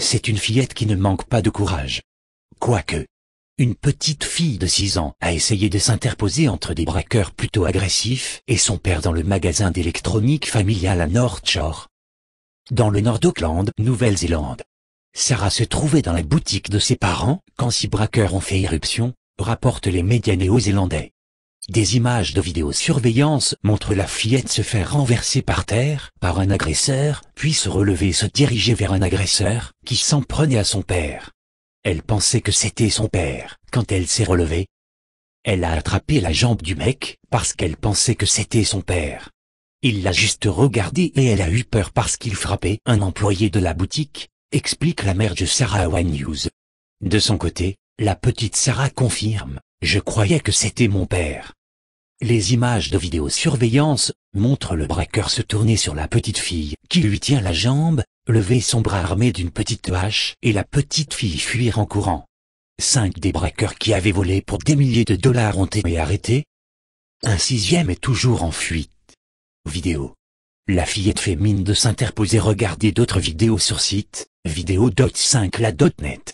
C'est une fillette qui ne manque pas de courage. Quoique, une petite fille de 6 ans a essayé de s'interposer entre des braqueurs plutôt agressifs et son père dans le magasin d'électronique familial à North Shore. Dans le nord d'Auckland, Nouvelle-Zélande. Sarah se trouvait dans la boutique de ses parents quand six braqueurs ont fait irruption, rapportent les médias néo-zélandais. Des images de vidéosurveillance montrent la fillette se faire renverser par terre par un agresseur, puis se relever et se diriger vers un agresseur qui s'en prenait à son père. Elle pensait que c'était son père quand elle s'est relevée. Elle a attrapé la jambe du mec parce qu'elle pensait que c'était son père. Il l'a juste regardée et elle a eu peur parce qu'il frappait un employé de la boutique, explique la mère de Sarah One News. De son côté, la petite Sarah confirme, je croyais que c'était mon père. Les images de vidéosurveillance montrent le braqueur se tourner sur la petite fille qui lui tient la jambe, lever son bras armé d'une petite hache et la petite fille fuir en courant. Cinq des braqueurs qui avaient volé pour des milliers de dollars ont été arrêtés. Un sixième est toujours en fuite. Vidéo. La fillette fait mine de s'interposer regarder d'autres vidéos sur site, vidéo.5la.net.